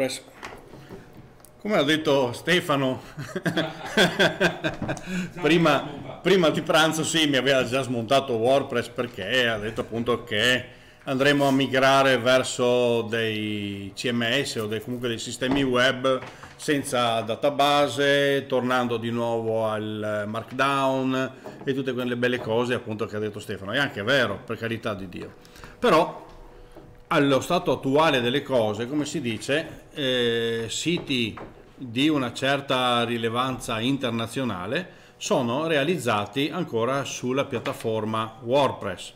WordPress. Come ha detto Stefano, prima, prima, di pranzo sì, mi aveva già smontato WordPress perché ha detto appunto che andremo a migrare verso dei CMS o dei, comunque dei sistemi web senza database, tornando di nuovo al Markdown e tutte quelle belle cose appunto che ha detto Stefano. È anche vero, per carità di Dio. Però allo stato attuale delle cose, come si dice, eh, siti di una certa rilevanza internazionale sono realizzati ancora sulla piattaforma WordPress,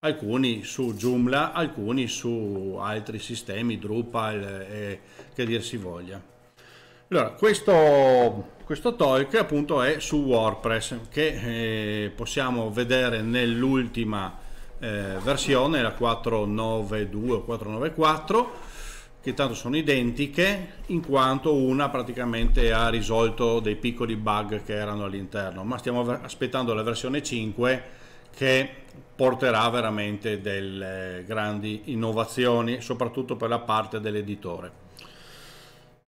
alcuni su Joomla, alcuni su altri sistemi, Drupal e eh, che dir si voglia. Allora, questo, questo talk appunto è su WordPress che eh, possiamo vedere nell'ultima eh, versione, la 492 o 494, che tanto sono identiche, in quanto una praticamente ha risolto dei piccoli bug che erano all'interno, ma stiamo aspettando la versione 5 che porterà veramente delle grandi innovazioni, soprattutto per la parte dell'editore.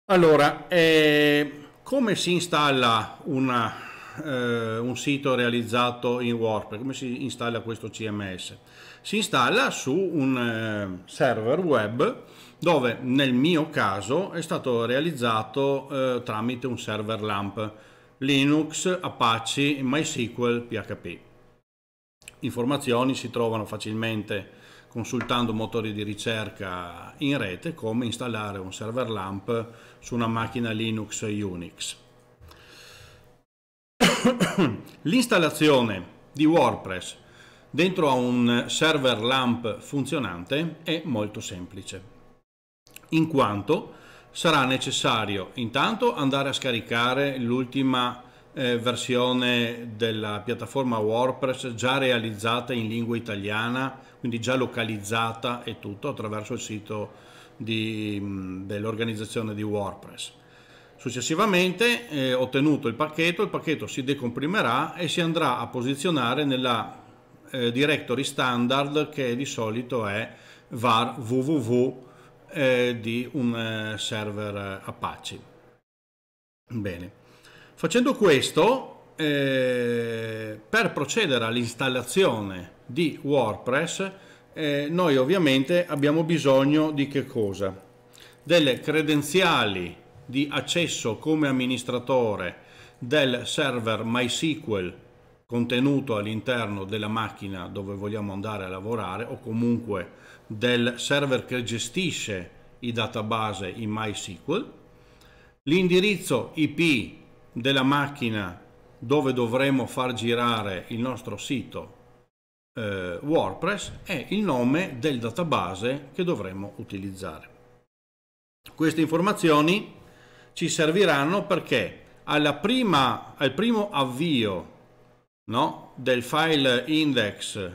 Allora, eh, come si installa una eh, un sito realizzato in WordPress, come si installa questo CMS? Si installa su un eh, server web dove nel mio caso è stato realizzato eh, tramite un server LAMP Linux, Apache, MySQL, PHP. Informazioni si trovano facilmente consultando motori di ricerca in rete come installare un server LAMP su una macchina Linux Unix. L'installazione di WordPress dentro a un server LAMP funzionante è molto semplice, in quanto sarà necessario intanto andare a scaricare l'ultima eh, versione della piattaforma WordPress già realizzata in lingua italiana, quindi già localizzata e tutto attraverso il sito mm, dell'organizzazione di WordPress Successivamente, eh, ottenuto il pacchetto, il pacchetto si decomprimerà e si andrà a posizionare nella eh, directory standard che di solito è var www eh, di un eh, server Apache. Bene. Facendo questo, eh, per procedere all'installazione di WordPress, eh, noi ovviamente abbiamo bisogno di che cosa? Delle credenziali di accesso come amministratore del server MySQL contenuto all'interno della macchina dove vogliamo andare a lavorare o comunque del server che gestisce i database in MySQL, l'indirizzo IP della macchina dove dovremo far girare il nostro sito eh, WordPress e il nome del database che dovremo utilizzare. Queste informazioni ci serviranno perché prima, al primo avvio no, del file index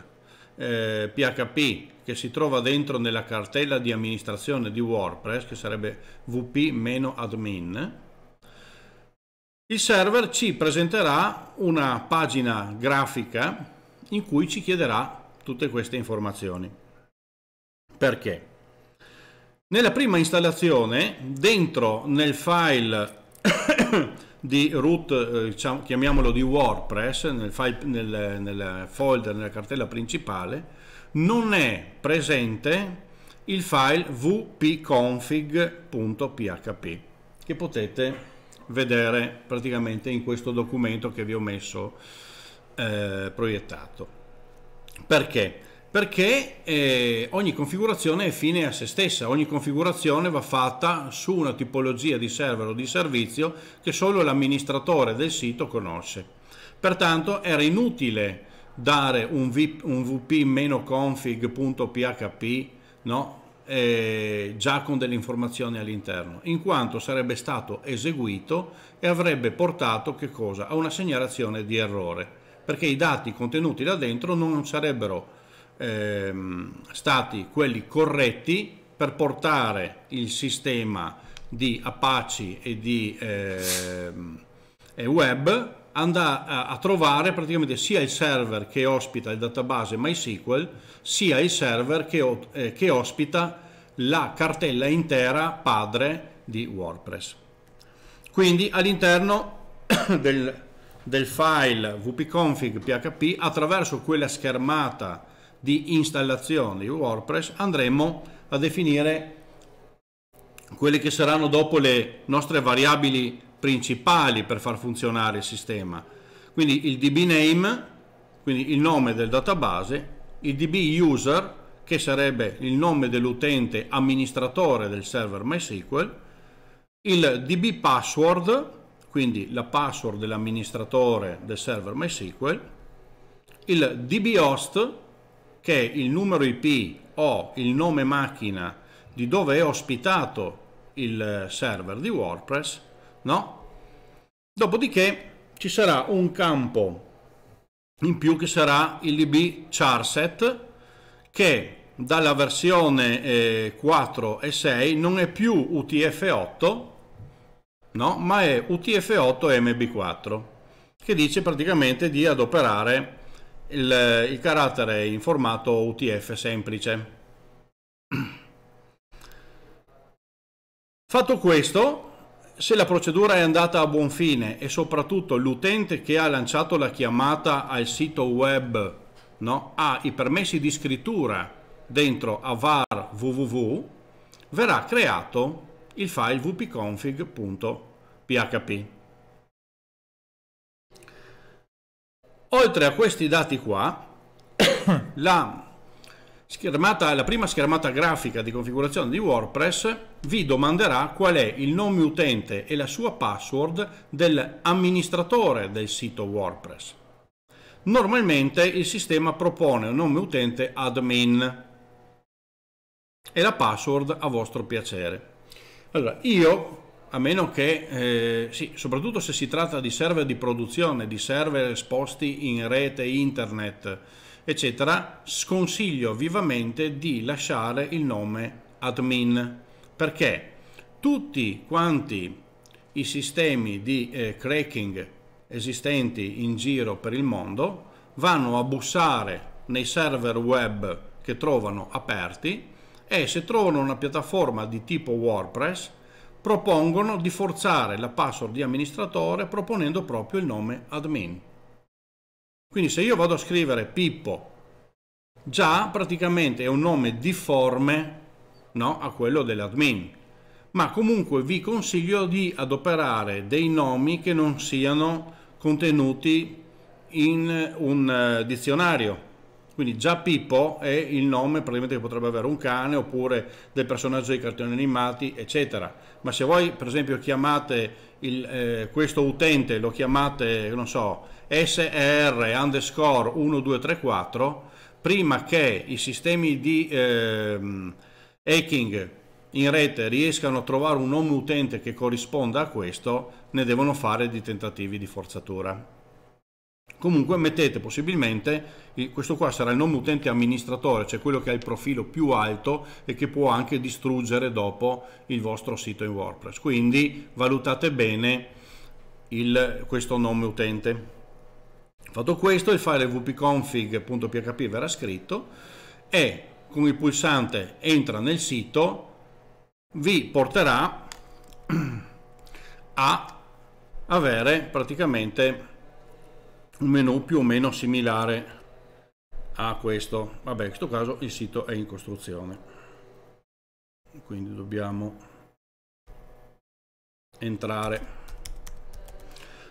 eh, PHP che si trova dentro nella cartella di amministrazione di WordPress, che sarebbe wp-admin, il server ci presenterà una pagina grafica in cui ci chiederà tutte queste informazioni. Perché? Nella prima installazione, dentro nel file di root, eh, diciamo, chiamiamolo di WordPress, nel, file, nel, nel folder, nella cartella principale, non è presente il file wp-config.php che potete vedere praticamente in questo documento che vi ho messo eh, proiettato. Perché? perché eh, ogni configurazione è fine a se stessa, ogni configurazione va fatta su una tipologia di server o di servizio che solo l'amministratore del sito conosce. Pertanto era inutile dare un, un vp-config.php no? eh, già con delle informazioni all'interno, in quanto sarebbe stato eseguito e avrebbe portato che cosa? a una segnalazione di errore, perché i dati contenuti là dentro non sarebbero ehm, stati quelli corretti per portare il sistema di Apache e di ehm, e web andare a trovare praticamente sia il server che ospita il database MySQL sia il server che, eh, che ospita la cartella intera padre di WordPress. Quindi all'interno del, del file wp-config.php attraverso quella schermata di installazione di WordPress andremo a definire quelle che saranno dopo le nostre variabili principali per far funzionare il sistema. Quindi il dbname, quindi il nome del database, il dbuser, che sarebbe il nome dell'utente amministratore del server MySQL, il dbpassword, quindi la password dell'amministratore del server MySQL, il dbhost, che il numero IP o il nome macchina di dove è ospitato il eh, server di WordPress, no? Dopodiché ci sarà un campo in più che sarà il DB charset che dalla versione 4 eh, e 6 non è più UTF8, no? ma è UTF8 MB4 che dice praticamente di adoperare il, il carattere in formato UTF semplice. Fatto questo, se la procedura è andata a buon fine e soprattutto l'utente che ha lanciato la chiamata al sito web no, ha i permessi di scrittura dentro a var www, verrà creato il file wp-config.php. Oltre a questi dati qua, la, schermata, la prima schermata grafica di configurazione di WordPress vi domanderà qual è il nome utente e la sua password dell'amministratore del sito WordPress. Normalmente il sistema propone un nome utente admin e la password a vostro piacere. Allora, io a meno che, eh, sì, soprattutto se si tratta di server di produzione, di server esposti in rete, internet, eccetera, sconsiglio vivamente di lasciare il nome admin, perché tutti quanti i sistemi di eh, cracking esistenti in giro per il mondo vanno a bussare nei server web che trovano aperti e se trovano una piattaforma di tipo WordPress propongono di forzare la password di amministratore proponendo proprio il nome admin. Quindi se io vado a scrivere Pippo, già praticamente è un nome difforme no, a quello dell'admin, ma comunque vi consiglio di adoperare dei nomi che non siano contenuti in un eh, dizionario quindi già Pippo è il nome praticamente che potrebbe avere un cane oppure del personaggio dei cartoni animati, eccetera. Ma se voi per esempio chiamate il, eh, questo utente, lo chiamate, non so, SR underscore 1234, prima che i sistemi di eh, hacking in rete riescano a trovare un nome utente che corrisponda a questo, ne devono fare dei tentativi di forzatura comunque mettete possibilmente questo qua sarà il nome utente amministratore cioè quello che ha il profilo più alto e che può anche distruggere dopo il vostro sito in WordPress quindi valutate bene il, questo nome utente fatto questo il file wp-config.php verrà scritto e con il pulsante entra nel sito vi porterà a avere praticamente un menu più o meno similare a questo vabbè in questo caso il sito è in costruzione quindi dobbiamo entrare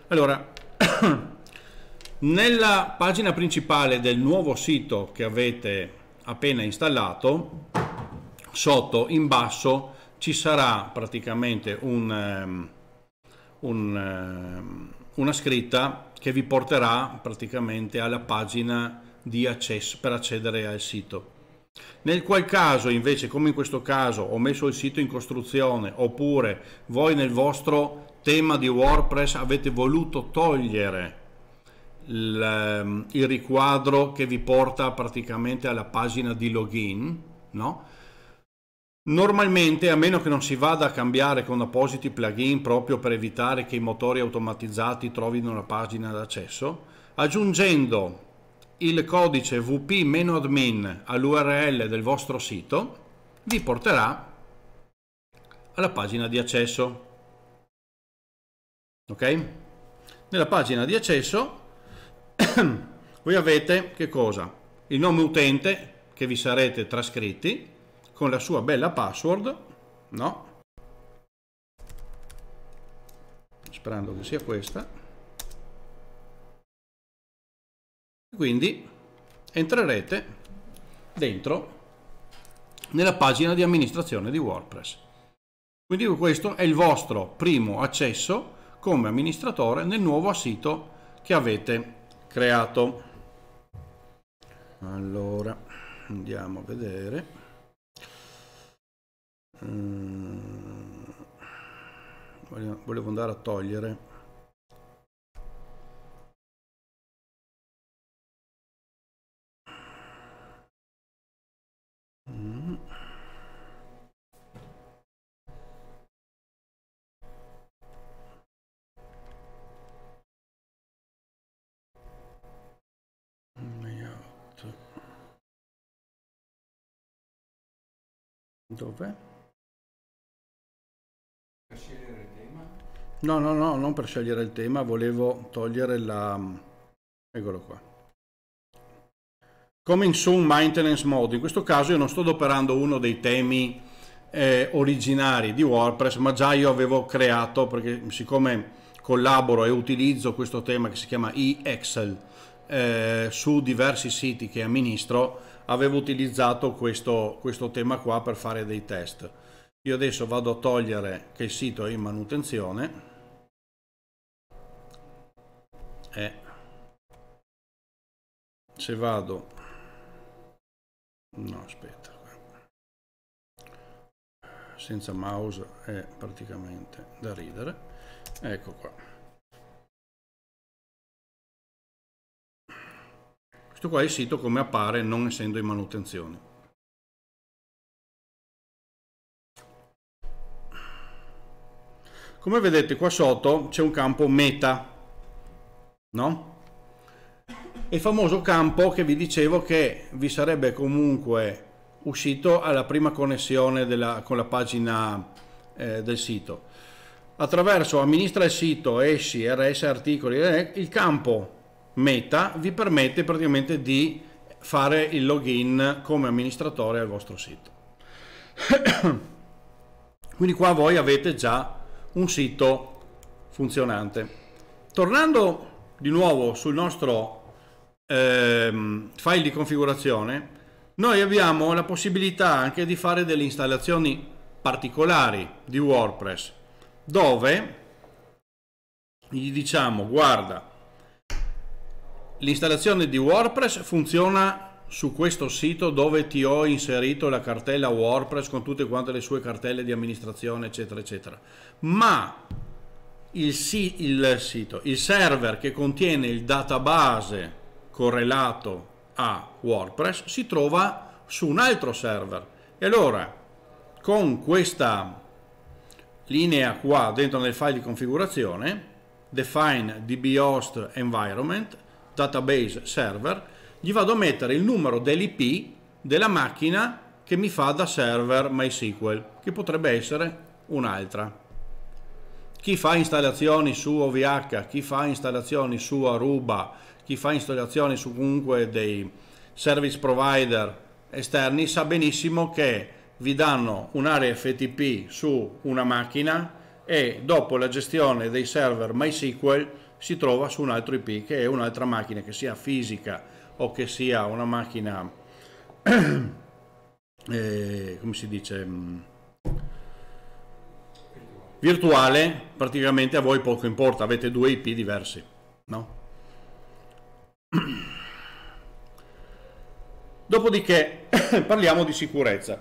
allora nella pagina principale del nuovo sito che avete appena installato sotto in basso ci sarà praticamente un, ehm, un, ehm, una scritta che vi porterà praticamente alla pagina di accesso, per accedere al sito. Nel qual caso invece, come in questo caso, ho messo il sito in costruzione oppure voi nel vostro tema di WordPress avete voluto togliere il, ehm, il riquadro che vi porta praticamente alla pagina di login, no? Normalmente, a meno che non si vada a cambiare con appositi plugin proprio per evitare che i motori automatizzati trovino una pagina d'accesso, aggiungendo il codice wp-admin all'url del vostro sito vi porterà alla pagina di accesso. Ok? Nella pagina di accesso voi avete che cosa? Il nome utente che vi sarete trascritti, con la sua bella password, no? Sperando che sia questa. Quindi entrerete dentro nella pagina di amministrazione di WordPress. Quindi questo è il vostro primo accesso come amministratore nel nuovo sito che avete creato. Allora, andiamo a vedere. Mm. volevo andare a togliere mm. No, no, no, non per scegliere il tema, volevo togliere la... Eccolo qua. Coming soon maintenance mode. In questo caso io non sto adoperando uno dei temi eh, originari di WordPress, ma già io avevo creato, perché siccome collaboro e utilizzo questo tema che si chiama e-Excel eh, su diversi siti che amministro, avevo utilizzato questo, questo tema qua per fare dei test io adesso vado a togliere che il sito è in manutenzione e se vado no aspetta senza mouse è praticamente da ridere ecco qua questo qua è il sito come appare non essendo in manutenzione Come vedete qua sotto c'è un campo meta, no? Il famoso campo che vi dicevo che vi sarebbe comunque uscito alla prima connessione della, con la pagina eh, del sito. Attraverso amministra il sito, esci, rs, articoli, eh, il campo meta vi permette praticamente di fare il login come amministratore al vostro sito. Quindi qua voi avete già un sito funzionante. Tornando di nuovo sul nostro ehm, file di configurazione, noi abbiamo la possibilità anche di fare delle installazioni particolari di WordPress, dove gli diciamo guarda, l'installazione di WordPress funziona su questo sito dove ti ho inserito la cartella WordPress con tutte quante le sue cartelle di amministrazione eccetera eccetera ma il, si, il sito il server che contiene il database correlato a WordPress si trova su un altro server e allora con questa linea qua dentro nel file di configurazione define dbhost environment database server gli vado a mettere il numero dell'IP della macchina che mi fa da server MySQL, che potrebbe essere un'altra. Chi fa installazioni su OVH, chi fa installazioni su Aruba, chi fa installazioni su comunque dei service provider esterni sa benissimo che vi danno un'area FTP su una macchina e dopo la gestione dei server MySQL si trova su un altro IP che è un'altra macchina che sia fisica o che sia una macchina, eh, come si dice, mm, virtuale, praticamente a voi poco importa, avete due IP diversi, no? Dopodiché parliamo di sicurezza.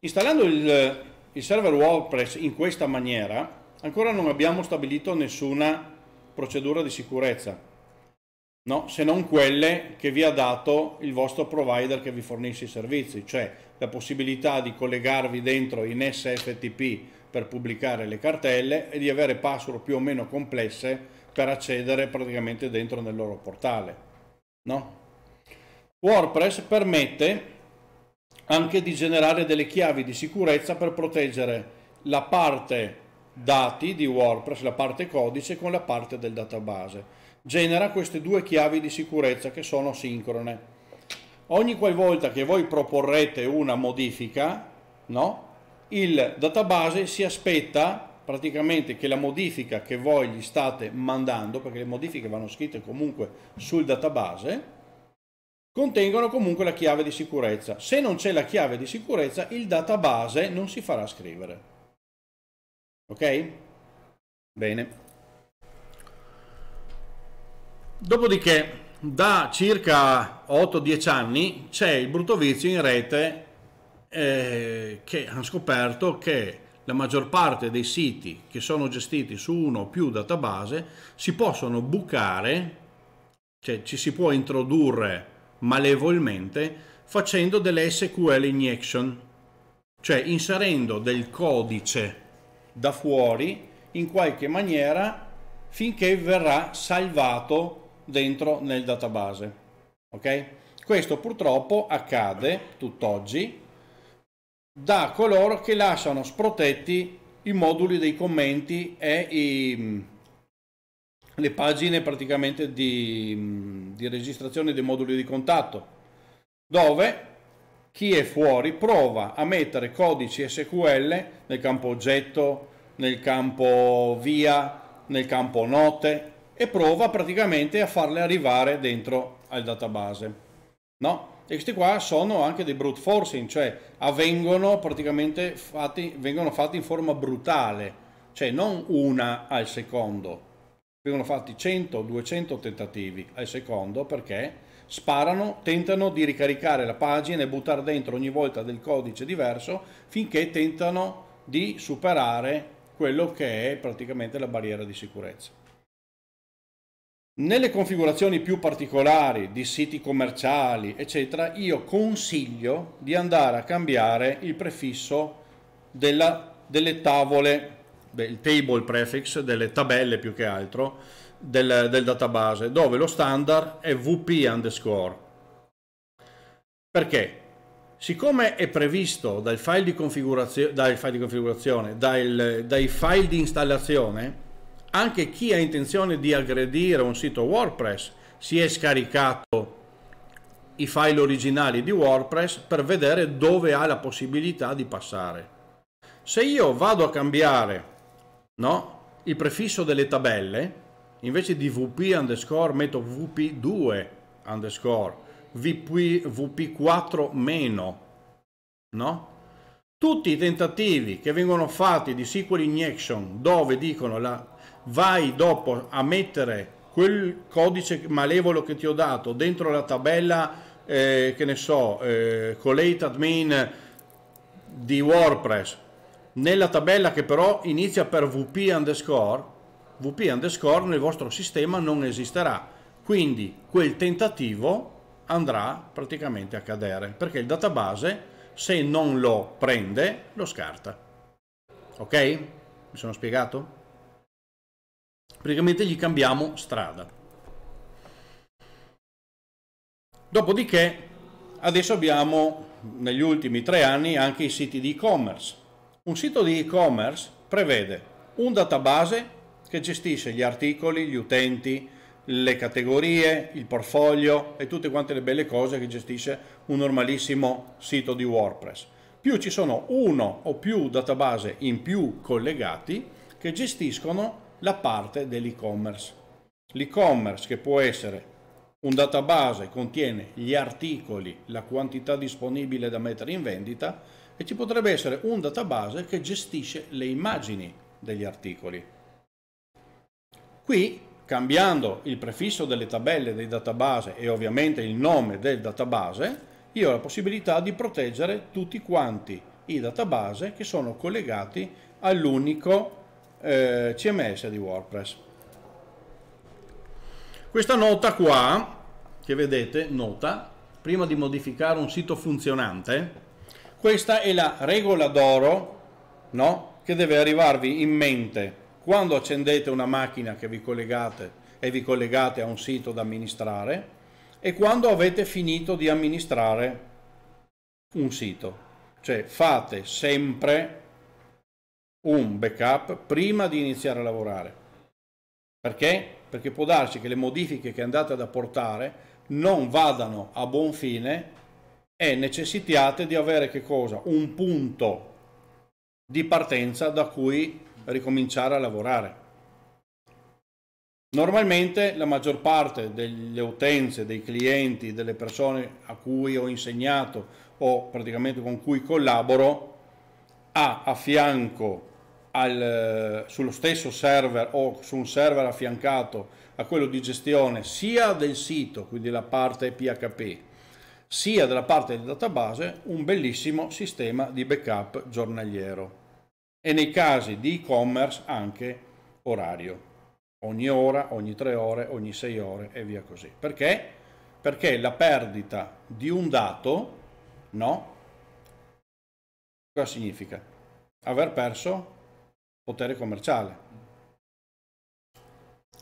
Installando il, il, server WordPress in questa maniera, ancora non abbiamo stabilito nessuna procedura di sicurezza no? se non quelle che vi ha dato il vostro provider che vi fornisce i servizi, cioè la possibilità di collegarvi dentro in SFTP per pubblicare le cartelle e di avere password più o meno complesse per accedere praticamente dentro nel loro portale. No? WordPress permette anche di generare delle chiavi di sicurezza per proteggere la parte dati di WordPress, la parte codice con la parte del database genera queste due chiavi di sicurezza che sono sincrone. Ogni qualvolta che voi proporrete una modifica, no? il database si aspetta praticamente che la modifica che voi gli state mandando, perché le modifiche vanno scritte comunque sul database, contengono comunque la chiave di sicurezza. Se non c'è la chiave di sicurezza, il database non si farà scrivere. Ok? Bene. Dopodiché, da circa 8-10 anni c'è il brutto vizio in rete eh, che hanno scoperto che la maggior parte dei siti che sono gestiti su uno o più database si possono bucare, cioè ci si può introdurre malevolmente facendo delle SQL injection, cioè inserendo del codice da fuori in qualche maniera finché verrà salvato dentro nel database. Ok? Questo purtroppo accade tutt'oggi da coloro che lasciano sprotetti i moduli dei commenti e i, le pagine praticamente di, di registrazione dei moduli di contatto, dove chi è fuori prova a mettere codici SQL nel campo oggetto, nel campo via, nel campo note e prova praticamente a farle arrivare dentro al database. No? E questi qua sono anche dei brute forcing, cioè avvengono praticamente fatti, vengono fatti in forma brutale, cioè non una al secondo. Vengono fatti 100-200 tentativi al secondo perché sparano, tentano di ricaricare la pagina e buttare dentro ogni volta del codice diverso finché tentano di superare quello che è praticamente la barriera di sicurezza. Nelle configurazioni più particolari di siti commerciali, eccetera, io consiglio di andare a cambiare il prefisso della, delle tavole, il table prefix, delle tabelle più che altro, del, del database, dove lo standard è vp underscore. Perché? Siccome è previsto dal file di configurazione, dai file di, configurazione, dal, dai file di installazione, anche chi ha intenzione di aggredire un sito WordPress si è scaricato i file originali di WordPress per vedere dove ha la possibilità di passare. Se io vado a cambiare no, il prefisso delle tabelle, invece di vp underscore metto vp2 underscore, vp, vp4 meno, no? Tutti i tentativi che vengono fatti di SQL injection dove dicono la vai dopo a mettere quel codice malevolo che ti ho dato dentro la tabella, eh, che ne so, eh, collate admin di WordPress, nella tabella che però inizia per vp underscore, vp underscore nel vostro sistema non esisterà. Quindi quel tentativo andrà praticamente a cadere, perché il database se non lo prende lo scarta. Ok? Mi sono spiegato? praticamente gli cambiamo strada dopodiché adesso abbiamo negli ultimi tre anni anche i siti di e-commerce un sito di e-commerce prevede un database che gestisce gli articoli, gli utenti, le categorie, il portfolio e tutte quante le belle cose che gestisce un normalissimo sito di WordPress. Più ci sono uno o più database in più collegati che gestiscono la parte dell'e-commerce. L'e-commerce che può essere un database che contiene gli articoli, la quantità disponibile da mettere in vendita e ci potrebbe essere un database che gestisce le immagini degli articoli. Qui, cambiando il prefisso delle tabelle dei database e ovviamente il nome del database, io ho la possibilità di proteggere tutti quanti i database che sono collegati all'unico eh, CMS di WordPress. Questa nota qua, che vedete, nota, prima di modificare un sito funzionante, questa è la regola d'oro no? che deve arrivarvi in mente quando accendete una macchina che vi collegate e vi collegate a un sito da amministrare e quando avete finito di amministrare un sito. Cioè fate sempre un backup prima di iniziare a lavorare. Perché? Perché può darsi che le modifiche che andate ad apportare non vadano a buon fine e necessitiate di avere che cosa? Un punto di partenza da cui ricominciare a lavorare. Normalmente la maggior parte delle utenze, dei clienti, delle persone a cui ho insegnato o praticamente con cui collaboro ha a fianco al, sullo stesso server o su un server affiancato a quello di gestione sia del sito, quindi la parte PHP, sia della parte del database, un bellissimo sistema di backup giornaliero e nei casi di e-commerce anche orario, ogni ora, ogni tre ore, ogni sei ore e via così. Perché? Perché la perdita di un dato, no? Cosa significa? Aver perso potere commerciale.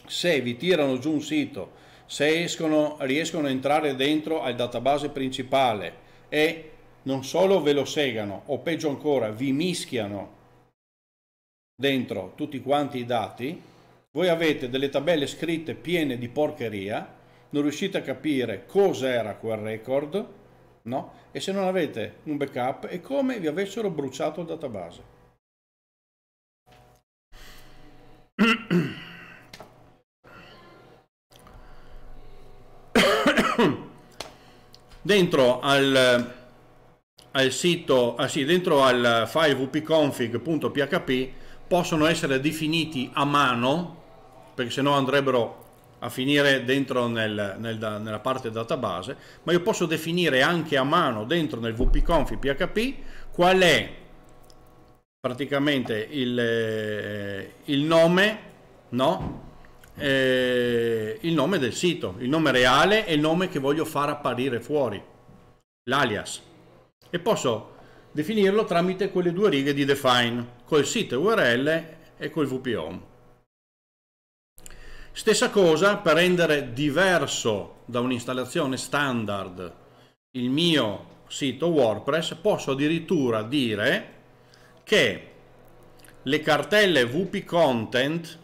Se vi tirano giù un sito, se escono, riescono a entrare dentro al database principale e non solo ve lo segano, o peggio ancora, vi mischiano dentro tutti quanti i dati, voi avete delle tabelle scritte piene di porcheria, non riuscite a capire cos'era quel record, no? E se non avete un backup è come vi avessero bruciato il database. dentro al, al sito, ah sì, dentro al file wp-config.php possono essere definiti a mano perché se no andrebbero a finire dentro nel, nel, nella parte database, ma io posso definire anche a mano dentro nel wp-config qual è praticamente il, eh, il nome no? eh, il nome del sito, il nome reale e il nome che voglio far apparire fuori, l'alias. E posso definirlo tramite quelle due righe di define, col sito URL e col VPOM. Stessa cosa per rendere diverso da un'installazione standard il mio sito WordPress, posso addirittura dire che le cartelle wp-content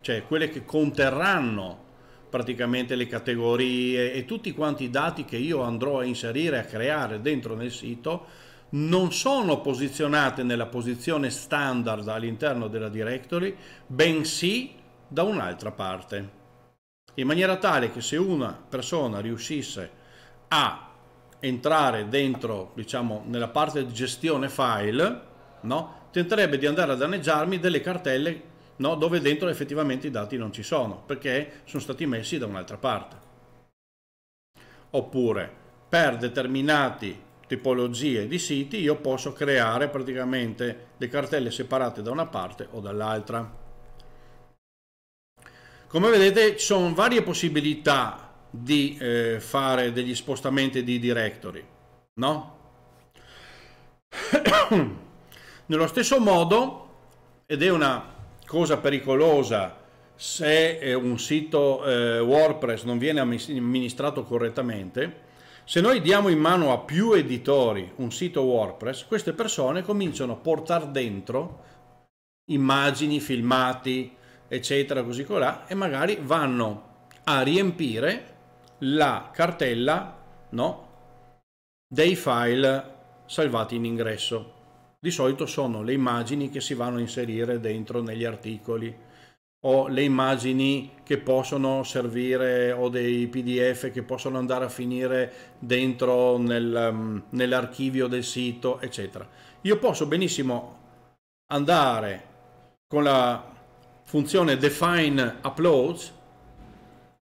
cioè quelle che conterranno praticamente le categorie e tutti quanti i dati che io andrò a inserire, a creare dentro nel sito, non sono posizionate nella posizione standard all'interno della directory, bensì da un'altra parte. In maniera tale che se una persona riuscisse a entrare dentro, diciamo, nella parte di gestione file, no, tenterebbe di andare a danneggiarmi delle cartelle no? dove dentro effettivamente i dati non ci sono, perché sono stati messi da un'altra parte. Oppure per determinate tipologie di siti io posso creare praticamente le cartelle separate da una parte o dall'altra. Come vedete ci sono varie possibilità di eh, fare degli spostamenti di directory, no? Nello stesso modo, ed è una cosa pericolosa se eh, un sito eh, WordPress non viene amministrato correttamente, se noi diamo in mano a più editori un sito WordPress, queste persone cominciano a portare dentro immagini, filmati, eccetera, così colà, e magari vanno a riempire la cartella no, dei file salvati in ingresso di solito sono le immagini che si vanno a inserire dentro negli articoli o le immagini che possono servire o dei pdf che possono andare a finire dentro nel, um, nell'archivio del sito eccetera io posso benissimo andare con la funzione define uploads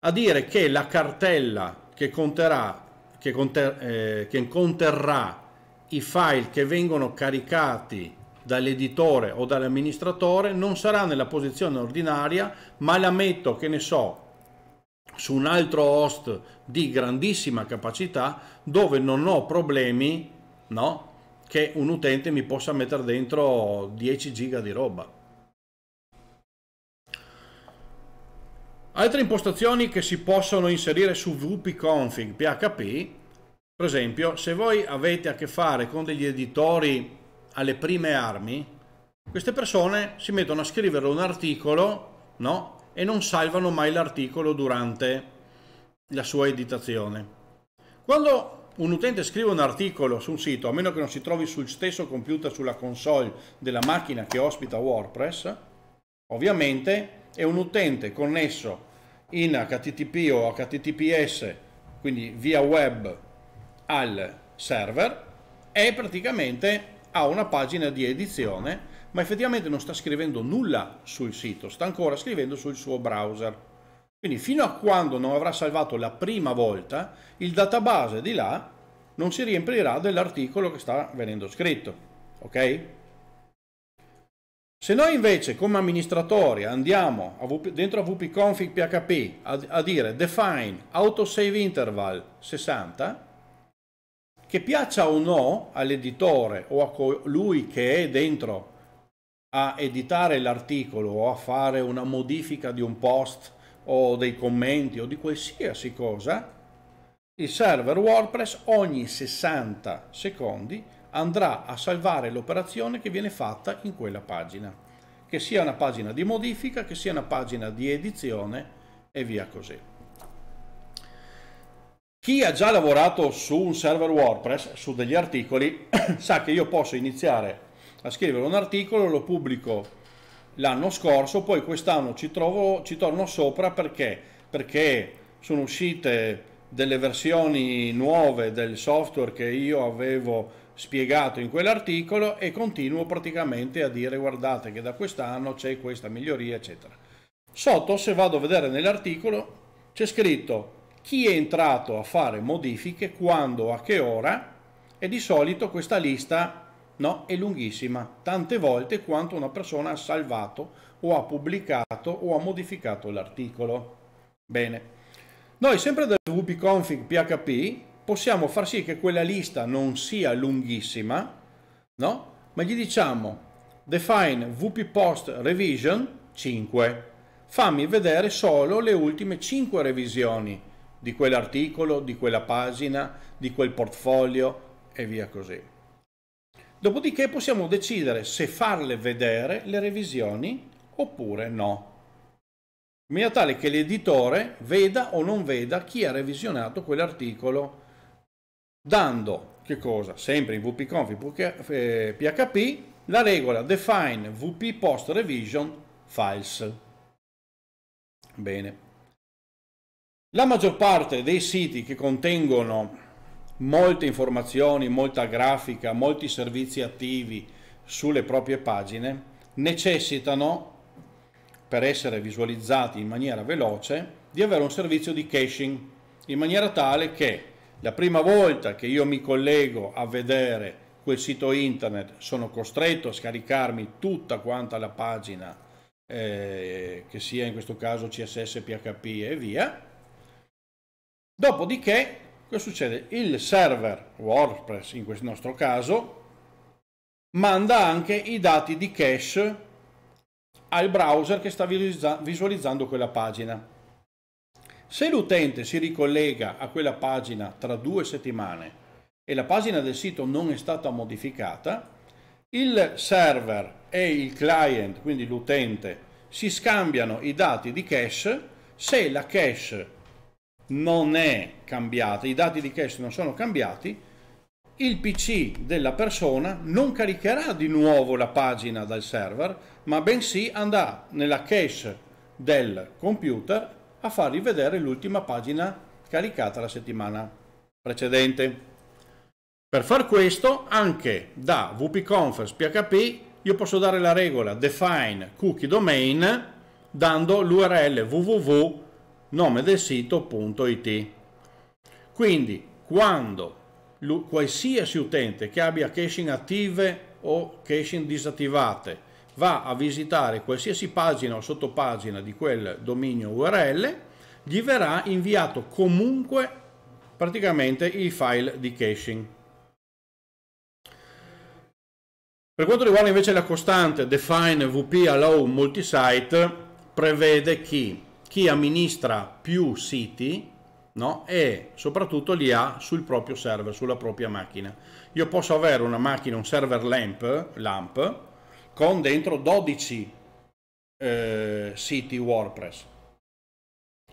a dire che la cartella che, conterà, che, conter, eh, che conterrà i file che vengono caricati dall'editore o dall'amministratore non sarà nella posizione ordinaria ma la metto che ne so su un altro host di grandissima capacità dove non ho problemi no? che un utente mi possa mettere dentro 10 giga di roba altre impostazioni che si possono inserire su wp-config php per esempio, se voi avete a che fare con degli editori alle prime armi, queste persone si mettono a scrivere un articolo, no? E non salvano mai l'articolo durante la sua editazione. Quando un utente scrive un articolo su un sito, a meno che non si trovi sul stesso computer, sulla console della macchina che ospita WordPress, ovviamente è un utente connesso in HTTP o HTTPS, quindi via web al server e praticamente ha una pagina di edizione ma effettivamente non sta scrivendo nulla sul sito, sta ancora scrivendo sul suo browser. Quindi fino a quando non avrà salvato la prima volta, il database di là non si riempirà dell'articolo che sta venendo scritto, ok? Se noi invece come amministratori andiamo a VP, dentro a wp-config.php a, a dire define autosave interval 60, che piaccia o no all'editore o a colui che è dentro a editare l'articolo o a fare una modifica di un post o dei commenti o di qualsiasi cosa, il server WordPress ogni 60 secondi andrà a salvare l'operazione che viene fatta in quella pagina, che sia una pagina di modifica, che sia una pagina di edizione e via così. Chi ha già lavorato su un server WordPress, su degli articoli, sa che io posso iniziare a scrivere un articolo, lo pubblico l'anno scorso, poi quest'anno ci, trovo, ci torno sopra perché? Perché sono uscite delle versioni nuove del software che io avevo spiegato in quell'articolo e continuo praticamente a dire guardate che da quest'anno c'è questa miglioria eccetera. Sotto se vado a vedere nell'articolo c'è scritto chi è entrato a fare modifiche, quando, a che ora e di solito questa lista no, è lunghissima, tante volte quanto una persona ha salvato o ha pubblicato o ha modificato l'articolo. Bene, noi sempre da wp-config php possiamo far sì che quella lista non sia lunghissima, no? ma gli diciamo define wp-post revision 5, fammi vedere solo le ultime 5 revisioni di quell'articolo, di quella pagina, di quel portfolio e via così. Dopodiché possiamo decidere se farle vedere le revisioni oppure no, in maniera tale che l'editore veda o non veda chi ha revisionato quell'articolo dando che cosa? Sempre in wp-config.php eh, la regola define wp post revision files. Bene. La maggior parte dei siti che contengono molte informazioni, molta grafica, molti servizi attivi sulle proprie pagine necessitano, per essere visualizzati in maniera veloce, di avere un servizio di caching, in maniera tale che la prima volta che io mi collego a vedere quel sito internet sono costretto a scaricarmi tutta quanta la pagina, eh, che sia in questo caso CSS, PHP e via, Dopodiché, cosa succede? Il server WordPress, in questo nostro caso, manda anche i dati di cache al browser che sta visualizzando quella pagina. Se l'utente si ricollega a quella pagina tra due settimane e la pagina del sito non è stata modificata, il server e il client, quindi l'utente, si scambiano i dati di cache. Se la cache non è cambiata, i dati di cache non sono cambiati, il PC della persona non caricherà di nuovo la pagina dal server, ma bensì andrà nella cache del computer a far rivedere l'ultima pagina caricata la settimana precedente. Per far questo, anche da wp-conference io posso dare la regola define cookie domain dando l'url www nome del sito.it. Quindi quando qualsiasi utente che abbia caching attive o caching disattivate va a visitare qualsiasi pagina o sottopagina di quel dominio URL, gli verrà inviato comunque praticamente il file di caching. Per quanto riguarda invece la costante define wp allow multisite, prevede che chi amministra più siti no? e soprattutto li ha sul proprio server, sulla propria macchina. Io posso avere una macchina, un server LAMP, LAMP con dentro 12 eh, siti WordPress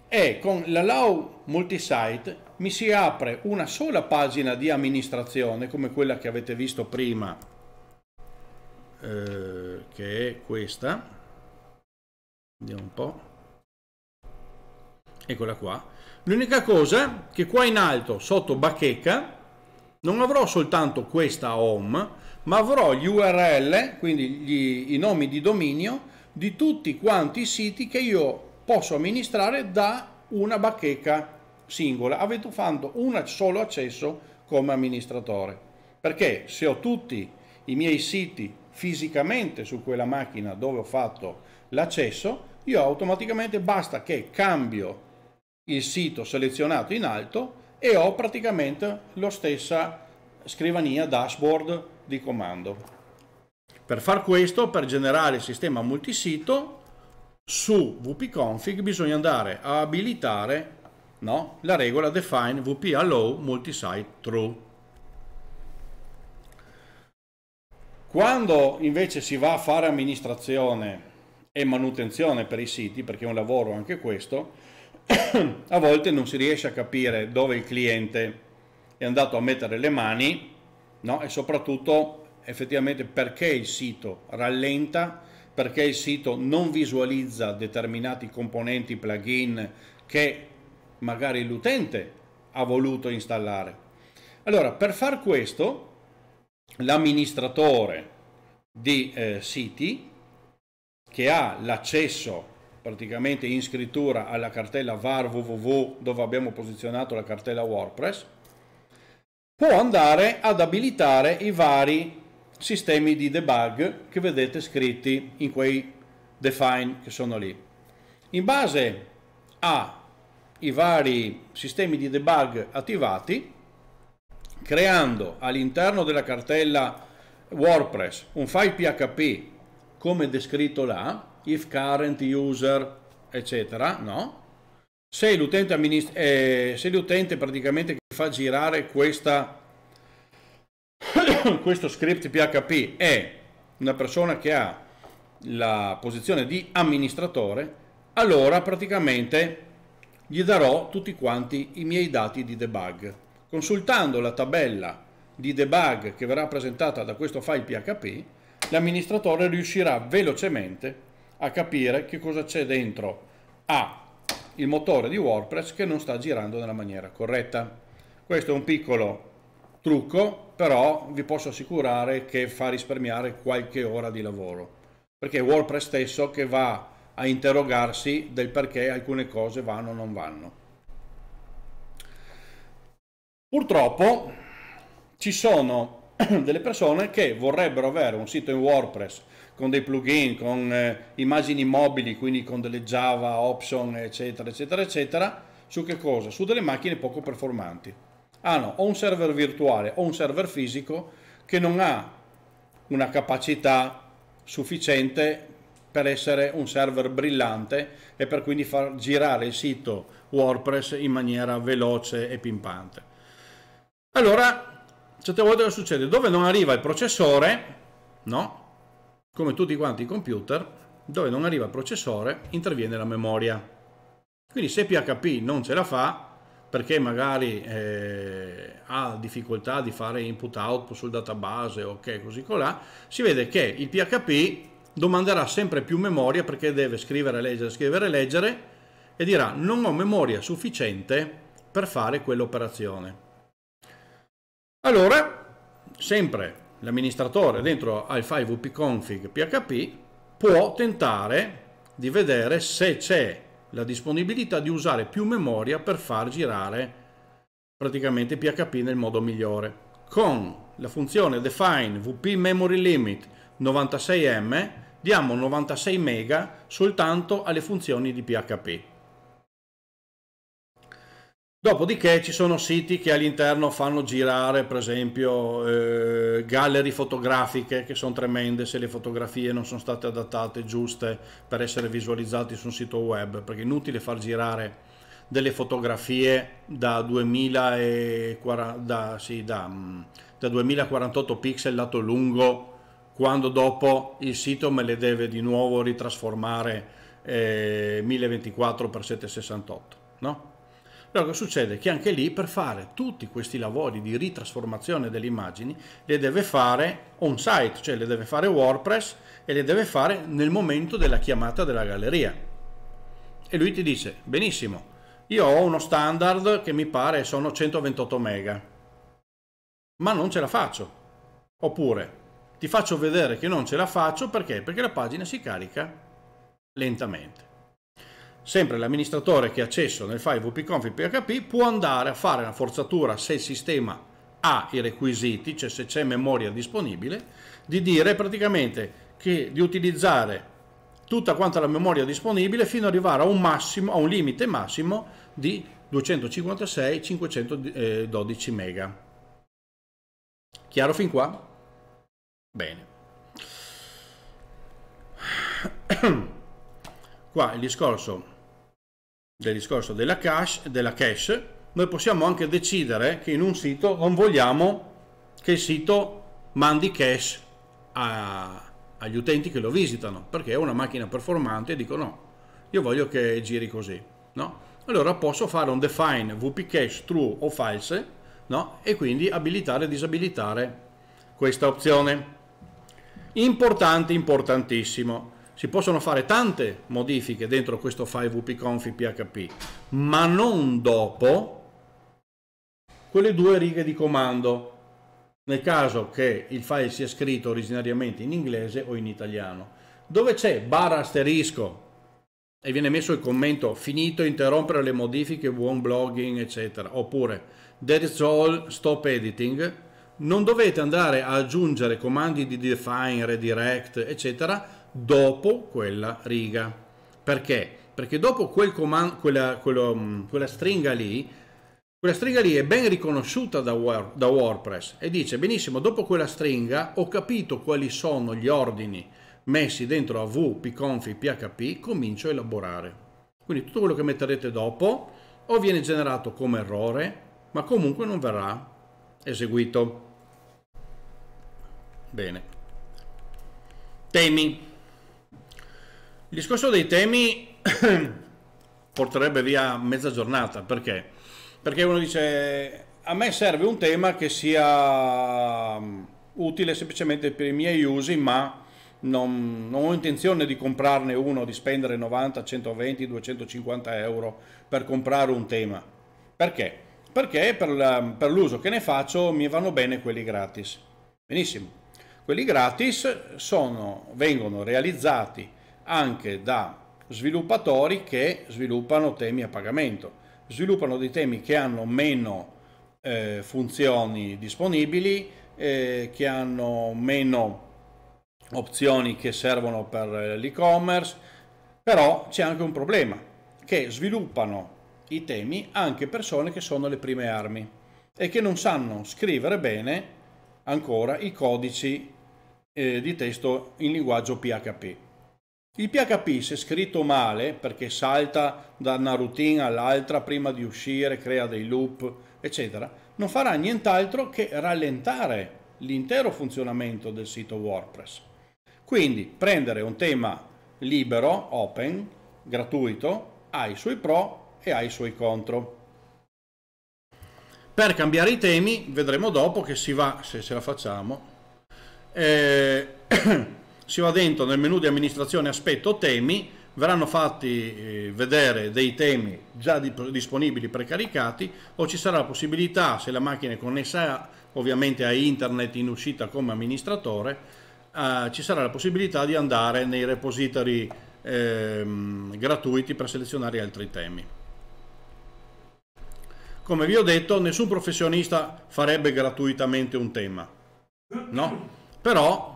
e con la LAU multisite mi si apre una sola pagina di amministrazione come quella che avete visto prima eh, che è questa vediamo un po' eccola qua, l'unica cosa che qua in alto sotto bacheca non avrò soltanto questa home, ma avrò gli URL, quindi gli, i nomi di dominio di tutti quanti i siti che io posso amministrare da una bacheca singola, avete fatto un solo accesso come amministratore. Perché se ho tutti i miei siti fisicamente su quella macchina dove ho fatto l'accesso, io automaticamente basta che cambio il sito selezionato in alto e ho praticamente la stessa scrivania dashboard di comando. Per far questo, per generare il sistema multisito, su wp-config bisogna andare a abilitare no, la regola define wp-allow multisite true. Quando invece si va a fare amministrazione e manutenzione per i siti, perché è un lavoro anche questo, a volte non si riesce a capire dove il cliente è andato a mettere le mani no? e soprattutto effettivamente perché il sito rallenta, perché il sito non visualizza determinati componenti, plugin che magari l'utente ha voluto installare. Allora, per far questo, l'amministratore di eh, siti che ha l'accesso praticamente in scrittura alla cartella var www dove abbiamo posizionato la cartella WordPress, può andare ad abilitare i vari sistemi di debug che vedete scritti in quei define che sono lì. In base ai vari sistemi di debug attivati, creando all'interno della cartella WordPress un file PHP come descritto là, if current user, eccetera, no? se l'utente, eh, sei l'utente praticamente che fa girare questa, questo script PHP è una persona che ha la posizione di amministratore, allora praticamente gli darò tutti quanti i miei dati di debug. Consultando la tabella di debug che verrà presentata da questo file PHP, l'amministratore riuscirà velocemente a a capire che cosa c'è dentro a il motore di WordPress che non sta girando nella maniera corretta. Questo è un piccolo trucco, però vi posso assicurare che fa risparmiare qualche ora di lavoro, perché è WordPress stesso che va a interrogarsi del perché alcune cose vanno o non vanno. Purtroppo ci sono delle persone che vorrebbero avere un sito in WordPress con dei plugin, con eh, immagini mobili, quindi con delle Java, Option, eccetera, eccetera, eccetera, su che cosa? Su delle macchine poco performanti. Hanno ah, o un server virtuale o un server fisico che non ha una capacità sufficiente per essere un server brillante e per quindi far girare il sito WordPress in maniera veloce e pimpante. Allora, certe volte cosa succede? Dove non arriva il processore, no? Come tutti quanti i computer, dove non arriva il processore interviene la memoria. Quindi se PHP non ce la fa, perché magari eh, ha difficoltà di fare input output sul database ok così colà si vede che il PHP domanderà sempre più memoria perché deve scrivere leggere scrivere leggere e dirà non ho memoria sufficiente per fare quell'operazione allora sempre l'amministratore dentro al file wp-config php può tentare di vedere se c'è la disponibilità di usare più memoria per far girare praticamente PHP nel modo migliore. Con la funzione define wp memory limit 96m diamo 96 mega soltanto alle funzioni di PHP. Dopodiché ci sono siti che all'interno fanno girare, per esempio, eh, gallerie fotografiche che sono tremende se le fotografie non sono state adattate giuste per essere visualizzate su un sito web, perché è inutile far girare delle fotografie da, 2040, da, sì, da, mm, da 2048 pixel lato lungo, quando dopo il sito me le deve di nuovo ritrasformare eh, 1024x768, no? Allora cosa succede? Che anche lì per fare tutti questi lavori di ritrasformazione delle immagini le deve fare on site, cioè le deve fare WordPress e le deve fare nel momento della chiamata della galleria. E lui ti dice, benissimo, io ho uno standard che mi pare sono 128 mega, ma non ce la faccio. Oppure ti faccio vedere che non ce la faccio perché? Perché la pagina si carica lentamente sempre l'amministratore che ha accesso nel file wp-config può andare a fare una forzatura se il sistema ha i requisiti, cioè se c'è memoria disponibile, di dire praticamente che di utilizzare tutta quanta la memoria disponibile fino ad arrivare a un, massimo, a un limite massimo di 256-512 eh, mega. Chiaro fin qua? Bene. Qua il discorso del discorso della cache, della cache, noi possiamo anche decidere che in un sito non vogliamo che il sito mandi cache a, agli utenti che lo visitano, perché è una macchina performante e dico no, io voglio che giri così, no? Allora posso fare un define wp-cache true o false, no? E quindi abilitare e disabilitare questa opzione. Importante, importantissimo si possono fare tante modifiche dentro questo file wp-conf php, ma non dopo quelle due righe di comando, nel caso che il file sia scritto originariamente in inglese o in italiano. Dove c'è barra asterisco e viene messo il commento finito, interrompere le modifiche, buon blogging, eccetera, oppure that's all, stop editing, non dovete andare a aggiungere comandi di define, redirect, eccetera, dopo quella riga. Perché? Perché dopo quel comando, quella, quello, mm, quella, stringa lì, quella stringa lì è ben riconosciuta da, Word, da WordPress e dice benissimo, dopo quella stringa ho capito quali sono gli ordini messi dentro a v, pconfi, php, comincio a elaborare. Quindi tutto quello che metterete dopo o viene generato come errore, ma comunque non verrà eseguito. Bene. Temi. Il discorso dei temi porterebbe via mezza giornata, perché? Perché uno dice, a me serve un tema che sia mm, utile semplicemente per i miei usi, ma non, non, ho intenzione di comprarne uno, di spendere 90, 120, 250 euro per comprare un tema. Perché? Perché per, l'uso che ne faccio mi vanno bene quelli gratis. Benissimo. Quelli gratis sono, vengono realizzati anche da sviluppatori che sviluppano temi a pagamento. Sviluppano dei temi che hanno meno eh, funzioni disponibili, eh, che hanno meno opzioni che servono per l'e-commerce, però c'è anche un problema, che sviluppano i temi anche persone che sono le prime armi e che non sanno scrivere bene ancora i codici eh, di testo in linguaggio PHP. Il PHP se scritto male, perché salta da una routine all'altra prima di uscire, crea dei loop, eccetera, non farà nient'altro che rallentare l'intero funzionamento del sito WordPress. Quindi prendere un tema libero, open, gratuito, ha i suoi pro e ha i suoi contro. Per cambiare i temi vedremo dopo che si va, se ce la facciamo, eh... si va dentro nel menu di amministrazione aspetto temi, verranno fatti eh, vedere dei temi già disponibili precaricati o ci sarà la possibilità, se la macchina è connessa ovviamente a internet in uscita come amministratore, eh, ci sarà la possibilità di andare nei repository ehm, gratuiti per selezionare altri temi. Come vi ho detto, nessun professionista farebbe gratuitamente un tema, no? Però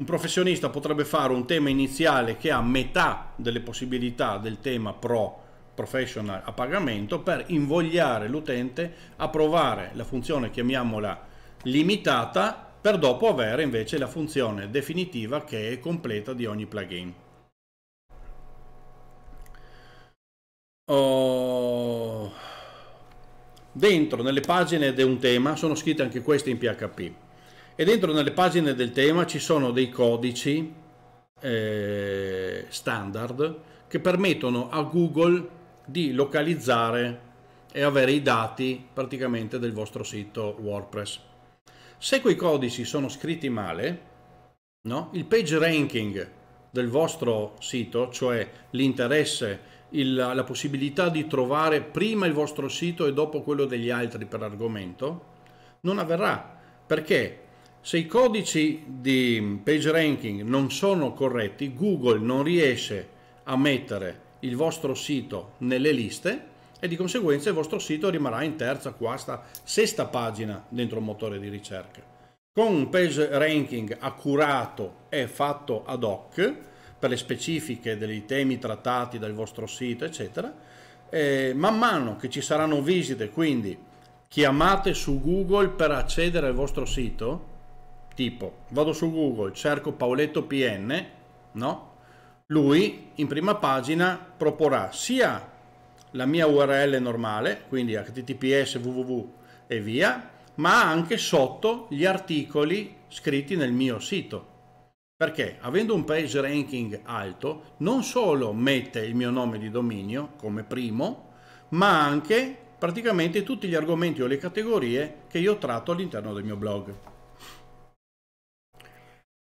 un professionista potrebbe fare un tema iniziale che ha metà delle possibilità del tema pro professional a pagamento per invogliare l'utente a provare la funzione, chiamiamola limitata, per dopo avere invece la funzione definitiva che è completa di ogni plugin. Oh. Dentro, nelle pagine di un tema, sono scritte anche queste in PHP e dentro nelle pagine del tema ci sono dei codici eh, standard che permettono a Google di localizzare e avere i dati praticamente del vostro sito WordPress. Se quei codici sono scritti male, no? il page ranking del vostro sito, cioè l'interesse, il, la possibilità di trovare prima il vostro sito e dopo quello degli altri per argomento, non avverrà perché se i codici di page ranking non sono corretti, Google non riesce a mettere il vostro sito nelle liste e di conseguenza il vostro sito rimarrà in terza, quarta, sesta pagina dentro un motore di ricerca. Con un page ranking accurato e fatto ad hoc per le specifiche dei temi trattati dal vostro sito, eccetera, eh, man mano che ci saranno visite, quindi chiamate su Google per accedere al vostro sito, tipo vado su Google, cerco Paoletto PN, no? Lui in prima pagina proporrà sia la mia URL normale, quindi https www e via, ma anche sotto gli articoli scritti nel mio sito. Perché avendo un page ranking alto, non solo mette il mio nome di dominio come primo, ma anche praticamente tutti gli argomenti o le categorie che io tratto all'interno del mio blog.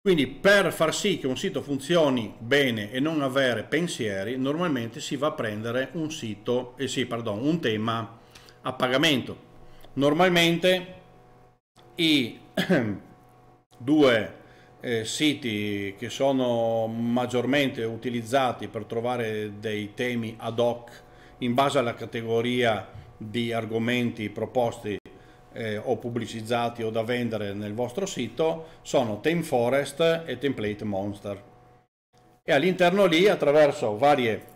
Quindi per far sì che un sito funzioni bene e non avere pensieri, normalmente si va a prendere un, sito, eh sì, pardon, un tema a pagamento. Normalmente i due eh, siti che sono maggiormente utilizzati per trovare dei temi ad hoc in base alla categoria di argomenti proposti eh, o pubblicizzati o da vendere nel vostro sito sono Theme Forest e Template Monster. E all'interno lì, attraverso varie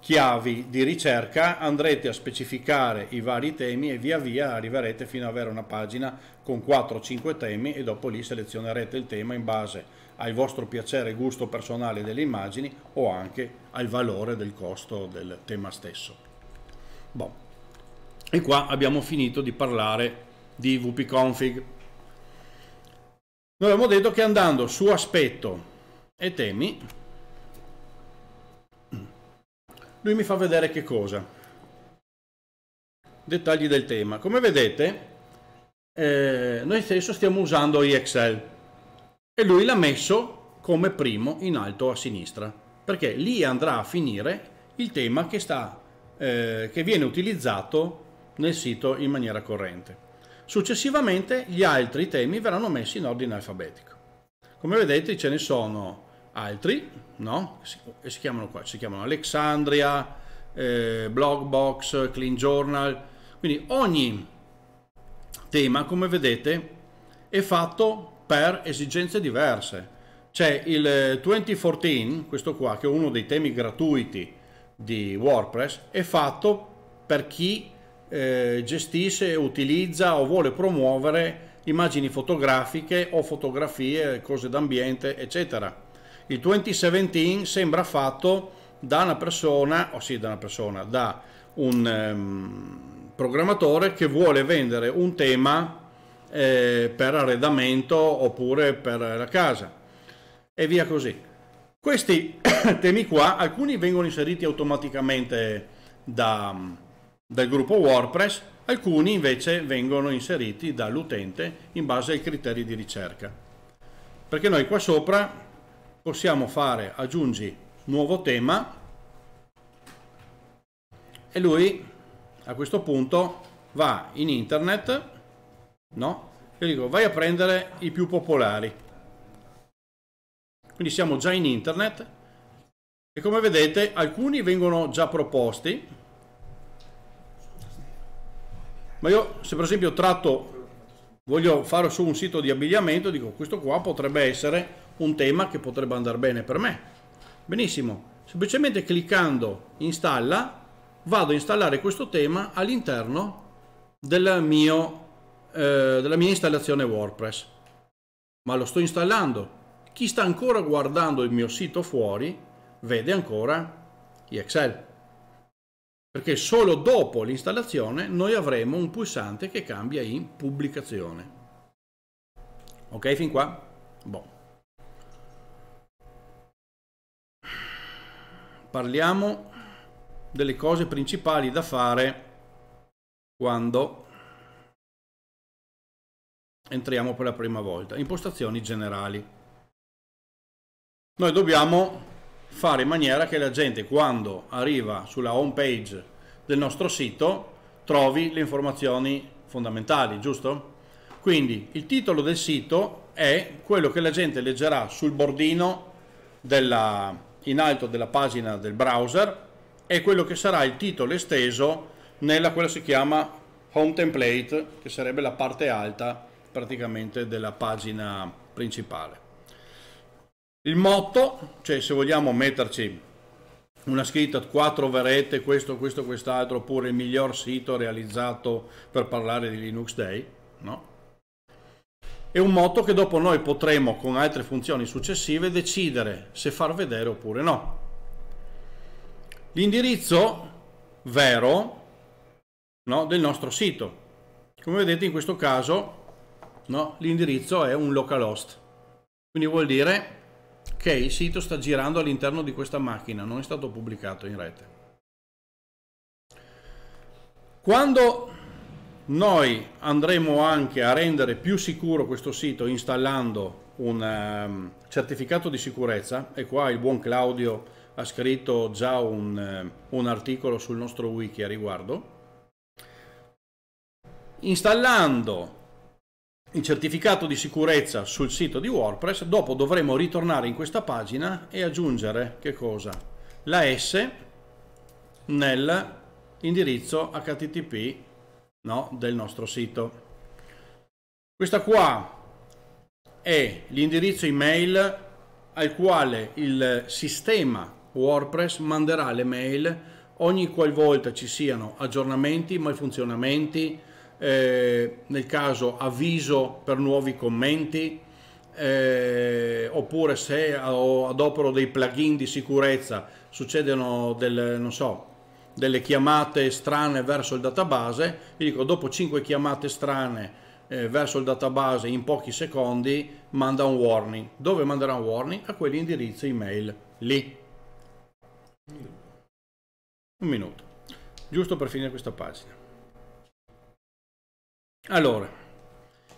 chiavi di ricerca, andrete a specificare i vari temi e via via arriverete fino ad avere una pagina con 4-5 temi e dopo lì selezionerete il tema in base al vostro piacere e gusto personale delle immagini o anche al valore del costo del tema stesso. Bon. E qua abbiamo finito di parlare di wp-config. Noi abbiamo detto che andando su aspetto e temi, lui mi fa vedere che cosa. Dettagli del tema. Come vedete, eh, noi stesso stiamo usando EXL e lui l'ha messo come primo in alto a sinistra, perché lì andrà a finire il tema che, sta, eh, che viene utilizzato nel sito in maniera corrente. Successivamente gli altri temi verranno messi in ordine alfabetico. Come vedete ce ne sono altri, no? Si, si chiamano qua, si chiamano Alexandria, eh, Blogbox, Clean Journal. Quindi ogni tema, come vedete, è fatto per esigenze diverse. C'è il 2014, questo qua, che è uno dei temi gratuiti di WordPress, è fatto per chi eh, gestisce, utilizza o vuole promuovere immagini fotografiche o fotografie, cose d'ambiente, eccetera. Il 2017 sembra fatto da una persona, o sì, da una persona, da un um, programmatore che vuole vendere un tema eh, per arredamento oppure per la casa e via così. Questi temi qua, alcuni vengono inseriti automaticamente da, del gruppo WordPress, alcuni invece vengono inseriti dall'utente in base ai criteri di ricerca. Perché noi qua sopra possiamo fare aggiungi nuovo tema e lui a questo punto va in internet no? e dico vai a prendere i più popolari quindi siamo già in internet e come vedete alcuni vengono già proposti ma io se per esempio tratto voglio fare su un sito di abbigliamento dico questo qua potrebbe essere un tema che potrebbe andare bene per me benissimo semplicemente cliccando installa vado a installare questo tema all'interno della, eh, della mia installazione WordPress ma lo sto installando chi sta ancora guardando il mio sito fuori vede ancora gli Excel perché solo dopo l'installazione noi avremo un pulsante che cambia in pubblicazione. Ok, fin qua? Boh. Parliamo delle cose principali da fare quando entriamo per la prima volta. Impostazioni generali. Noi dobbiamo fare in maniera che la gente quando arriva sulla home page del nostro sito trovi le informazioni fondamentali, giusto? Quindi il titolo del sito è quello che la gente leggerà sul bordino della, in alto della pagina del browser e quello che sarà il titolo esteso nella quella si chiama home template che sarebbe la parte alta praticamente della pagina principale. Il motto, cioè se vogliamo metterci una scritta, quattro verette, questo, questo, quest'altro, oppure il miglior sito realizzato per parlare di Linux Day, no? È un motto che dopo noi potremo con altre funzioni successive decidere se far vedere oppure no. L'indirizzo vero no, del nostro sito. Come vedete in questo caso no, l'indirizzo è un localhost, quindi vuol dire che il sito sta girando all'interno di questa macchina, non è stato pubblicato in rete. Quando noi andremo anche a rendere più sicuro questo sito installando un um, certificato di sicurezza e qua il buon Claudio ha scritto già un, ehm, un articolo sul nostro wiki a riguardo installando il certificato di sicurezza sul sito di WordPress, dopo dovremo ritornare in questa pagina e aggiungere che cosa? La S nel indirizzo http no, del nostro sito. Questa qua è l'indirizzo email al quale il sistema WordPress manderà le mail ogni qualvolta ci siano aggiornamenti, malfunzionamenti, eh, nel caso avviso per nuovi commenti, eh, oppure se adopero dei plugin di sicurezza succedono delle, so, delle chiamate strane verso il database, vi dico dopo 5 chiamate strane eh, verso il database in pochi secondi manda un warning. Dove manderà un warning? A quell'indirizzo email lì. Un minuto, giusto per finire questa pagina. Allora,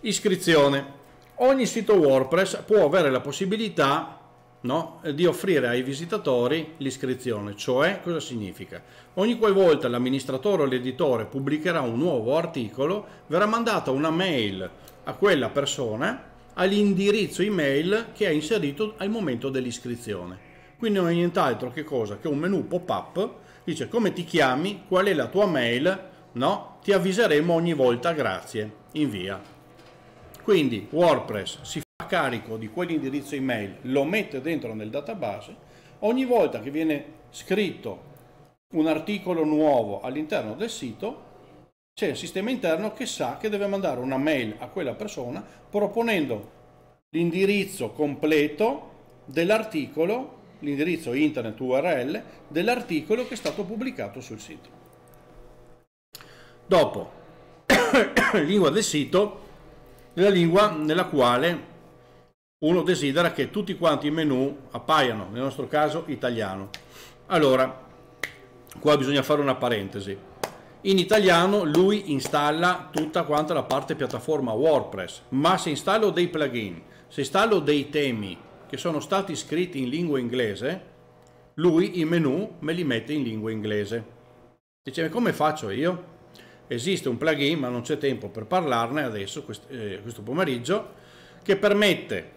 iscrizione. Ogni sito WordPress può avere la possibilità no, di offrire ai visitatori l'iscrizione, cioè cosa significa? Ogni qualvolta l'amministratore o l'editore pubblicherà un nuovo articolo, verrà mandata una mail a quella persona all'indirizzo email che ha inserito al momento dell'iscrizione. Quindi non è nient'altro che cosa che un menu pop-up dice come ti chiami, qual è la tua mail, no? ti avviseremo ogni volta grazie, invia. Quindi WordPress si fa carico di quell'indirizzo email, lo mette dentro nel database, ogni volta che viene scritto un articolo nuovo all'interno del sito, c'è il sistema interno che sa che deve mandare una mail a quella persona proponendo l'indirizzo completo dell'articolo, l'indirizzo internet URL dell'articolo che è stato pubblicato sul sito. Dopo, lingua del sito è la lingua nella quale uno desidera che tutti quanti i menu appaiano, nel nostro caso italiano. Allora, qua bisogna fare una parentesi. In italiano lui installa tutta quanta la parte piattaforma WordPress, ma se installo dei plugin, se installo dei temi che sono stati scritti in lingua inglese, lui i menu me li mette in lingua inglese. Dice, come faccio io? esiste un plugin, ma non c'è tempo per parlarne adesso, quest eh, questo pomeriggio, che permette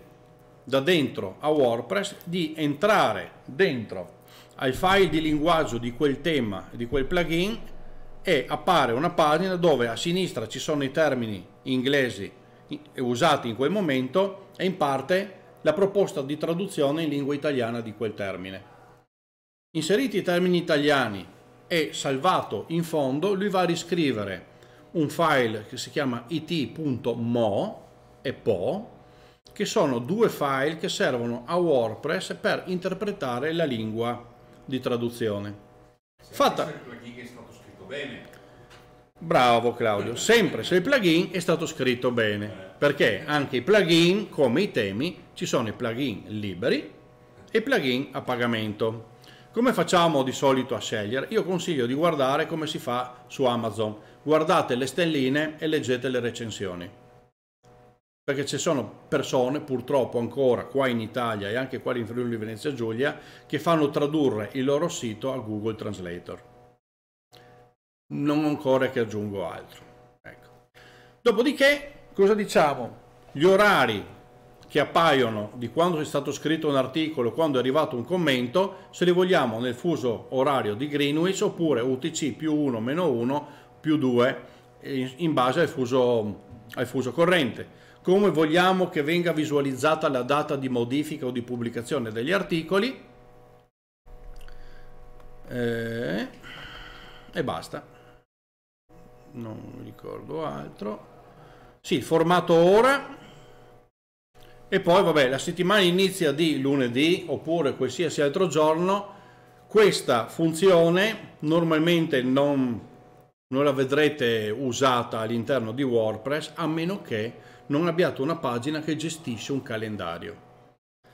da dentro a WordPress di entrare dentro ai file di linguaggio di quel tema, di quel plugin e appare una pagina dove a sinistra ci sono i termini inglesi usati in quel momento e in parte la proposta di traduzione in lingua italiana di quel termine. Inseriti i termini italiani e salvato in fondo lui va a riscrivere un file che si chiama it.mo e po che sono due file che servono a WordPress per interpretare la lingua di traduzione. Se Fatta. il plugin è stato scritto bene. Bravo Claudio, sempre se il plugin è stato scritto bene, perché anche i plugin, come i temi, ci sono i plugin liberi e i plugin a pagamento. Come facciamo di solito a scegliere? Io consiglio di guardare come si fa su Amazon. Guardate le stelline e leggete le recensioni. Perché ci sono persone, purtroppo ancora qua in Italia e anche qua in Friuli Venezia Giulia, che fanno tradurre il loro sito a Google Translator. Non ancora che aggiungo altro. Ecco. Dopodiché, cosa diciamo? Gli orari che appaiono di quando è stato scritto un articolo, quando è arrivato un commento, se li vogliamo nel fuso orario di Greenwich oppure UTC più 1 meno 1 più 2 eh, in base al fuso, al fuso corrente. Come vogliamo che venga visualizzata la data di modifica o di pubblicazione degli articoli eh, e basta. Non ricordo altro. Sì, formato ora e poi vabbè la settimana inizia di lunedì oppure qualsiasi altro giorno questa funzione normalmente non, non la vedrete usata all'interno di WordPress a meno che non abbiate una pagina che gestisce un calendario.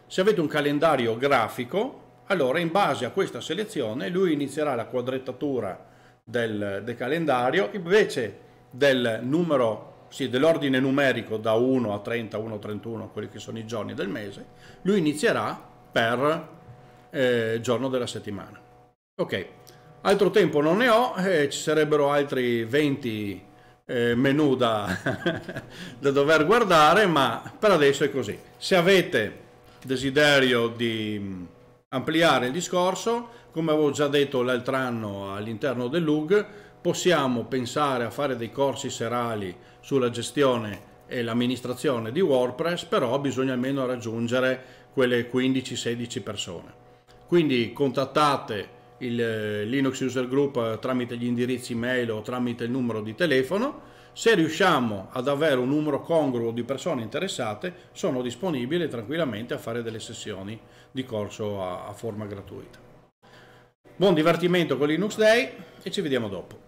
Se avete un calendario grafico, allora in base a questa selezione lui inizierà la quadrettatura del, del calendario invece del numero sì, dell'ordine numerico da 1 a 30, 1 a 31, quelli che sono i giorni del mese, lui inizierà per eh, giorno della settimana. Ok, altro tempo non ne ho, eh, ci sarebbero altri 20 eh, menu da, da dover guardare, ma per adesso è così. Se avete desiderio di mm, ampliare il discorso, come avevo già detto l'altro anno all'interno del LUG, possiamo pensare a fare dei corsi serali sulla gestione e l'amministrazione di WordPress, però bisogna almeno raggiungere quelle 15-16 persone. Quindi contattate il eh, Linux User Group eh, tramite gli indirizzi mail o tramite il numero di telefono. Se riusciamo ad avere un numero congruo di persone interessate, sono disponibile tranquillamente a fare delle sessioni di corso a, forma gratuita. Buon divertimento con Linux Day e ci vediamo dopo.